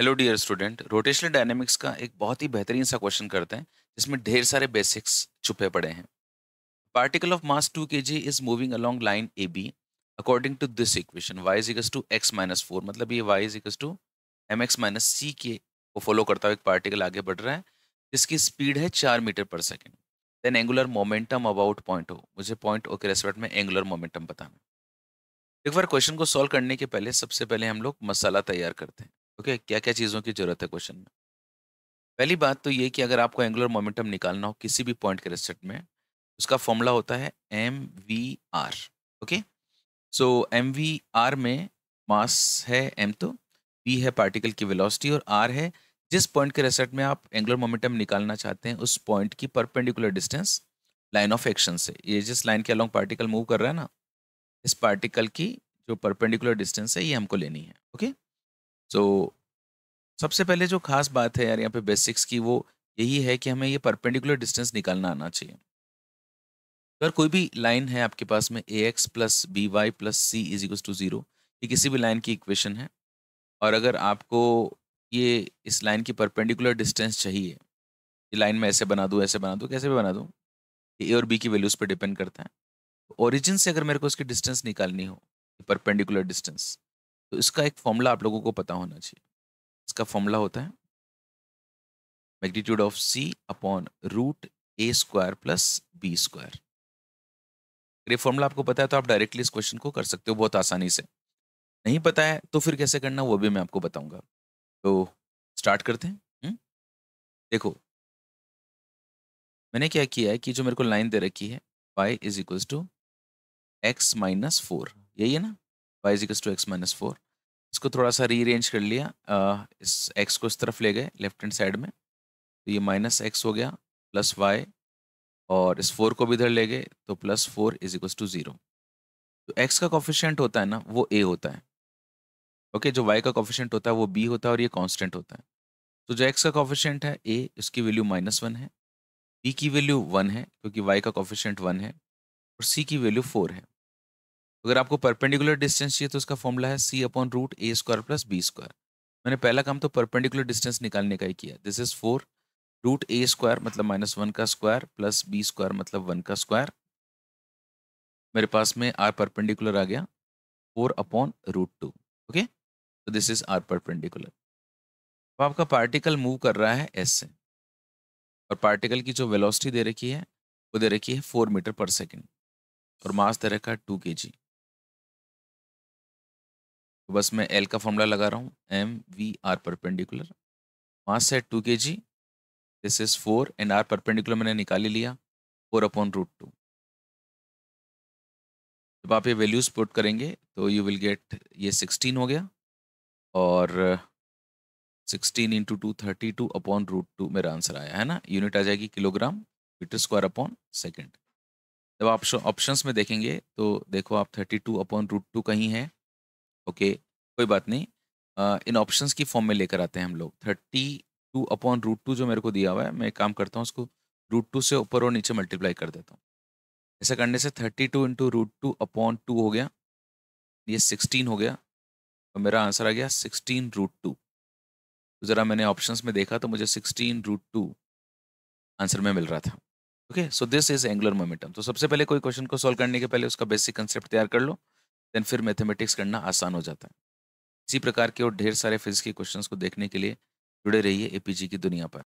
Hello dear student rotational dynamics का एक बहुत ही बेहतरीन सा क्वेश्चन करते हैं जिसमें ढेर सारे बेसिक्स छुपे पड़े हैं particle of mass two K G is moving along line A B according to this equation Y is equal to X minus four मतलब ये Y is equal to M X minus C के को follow करता हुआ एक particle आगे बढ़ रहा है जिसकी स्पीड है चार metre per second then angular momentum about point हो मुझे पॉइंट ओ के रेस्पेक्ट में एंगुलर मोमेंटम बताना एक बार क्वेश्चन को सॉल्व करने के पहले सबसे पहले हम लोग मसाला तैयार करते हैं ओके क्या क्या चीज़ों की ज़रूरत है क्वेश्चन में पहली बात तो ये कि अगर आपको एंगुलर मोमेंटम निकालना हो किसी भी पॉइंट के रेस्टेंट में उसका फॉर्मूला होता है M V R okay so M V R में मास है एम तो वी है पार्टिकल की वेलोसिटी और आर है जिस पॉइंट के रेस्टेंट में आप एंगुलर मोमेंटम निकालना चाहते हैं उस पॉइंट की perpendicular distance line of action से ये जिस लाइन के अलॉन्ग पार्टिकल मूव कर रहा है ना इस पार्टिकल की जो परपेंडिकुलर डिस्टेंस है ये हमको लेनी है ओके okay? तो सबसे पहले जो खास बात है यार यहाँ पे बेसिक्स की वो यही है कि हमें ये परपेंडिकुलर डिस्टेंस निकालना आना चाहिए अगर कोई भी लाइन है आपके पास में A X plus B Y plus C is equal to zero ये किसी भी लाइन की इक्वेशन है और अगर आपको ये इस लाइन की परपेंडिकुलर डिस्टेंस चाहिए ये लाइन में ऐसे बना दूँ ऐसे बना दूँ कैसे भी बना दूँ ए और बी की वैल्यूज़ पर डिपेंड करता है ओरिजिन तो से अगर मेरे को उसकी डिस्टेंस निकालनी हो परपेंडिकुलर डिस्टेंस तो इसका एक फॉर्मूला आप लोगों को पता होना चाहिए इसका फॉर्मूला होता है magnitude of C upon root A square plus B square अगर ये फॉर्मूला आपको पता है तो आप डायरेक्टली इस क्वेश्चन को कर सकते हो बहुत आसानी से नहीं पता है तो फिर कैसे करना वो भी मैं आपको बताऊंगा तो स्टार्ट करते हैं हुँ? हम्म। देखो मैंने क्या किया है कि जो मेरे को लाइन दे रखी है Y is equals to X minus four यही है ना Y is equals to X minus four इसको थोड़ा सा रीअरेंज कर लिया आ, इस एक्स को इस तरफ ले गए लेफ्ट हैंड साइड में तो ये माइनस एक्स हो गया प्लस वाई और इस फोर को भी इधर ले गए तो plus four is equal to zero तो एक्स का कॉफिशेंट होता है ना वो ए होता है ओके जो वाई का कॉफिशेंट होता है वो बी होता है और ये कॉन्स्टेंट होता है तो जो एक्स का कॉफिशेंट है ए उसकी वैल्यू माइनस वन है बी की वैल्यू वन है क्योंकि वाई का कॉफिशेंट वन है और सी की वैल्यू फोर है अगर आपको परपेंडिकुलर डिस्टेंस चाहिए तो उसका फॉर्मूला है C upon root A square plus B square मैंने पहला काम तो परपेंडिकुलर डिस्टेंस निकालने का ही किया this is four root A square मतलब माइनस वन का स्क्वायर प्लस बी स्क्वायर मतलब वन का स्क्वायर मेरे पास में आर परपेंडिकुलर आ गया four upon root two okay तो दिस इज आर परपेंडिकुलर अब आपका पार्टिकल मूव कर रहा है एस से और पार्टिकल की जो वेलोसिटी दे रखी है वो दे रखी है फोर मीटर पर सेकेंड और मास दे रखा है टू के जी तो बस मैं एल का फॉर्मूला लगा रहा हूँ M V R perpendicular mass है two K G this is four and R perpendicular मैंने निकाली लिया फोर अपॉन रूट टू जब आप ये वैल्यूज पुट करेंगे तो यू विल गेट ये सिक्सटीन हो गया और sixteen into two thirty two upon root two मेरा आंसर आया है ना यूनिट आ जाएगी kilogram metre square upon second जब आप ऑप्शंस में देखेंगे तो देखो आप thirty two upon root two कहीं है ओके कोई बात नहीं इन ऑप्शंस की फॉर्म में लेकर आते हैं हम लोग thirty two upon root two जो मेरे को दिया हुआ है मैं काम करता हूँ उसको रूट टू से ऊपर और नीचे मल्टीप्लाई कर देता हूँ ऐसा करने से thirty two into root two upon two हो गया ये सिक्सटीन हो गया तो मेरा आंसर आ गया सिक्सटीन रूट टू तो ज़रा मैंने ऑप्शन में देखा तो मुझे सिक्सटीन रूट टू आंसर में मिल रहा था okay so this is angular momentum तो सबसे पहले कोई क्वेश्चन को सॉल्व करने के पहले उसका बेसिक कंसेप्ट तैयार कर लो देन फिर मैथमेटिक्स करना आसान हो जाता है इसी प्रकार के और ढेर सारे फिजिक्स के क्वेश्चंस को देखने के लिए जुड़े रहिए एपीजी की दुनिया पर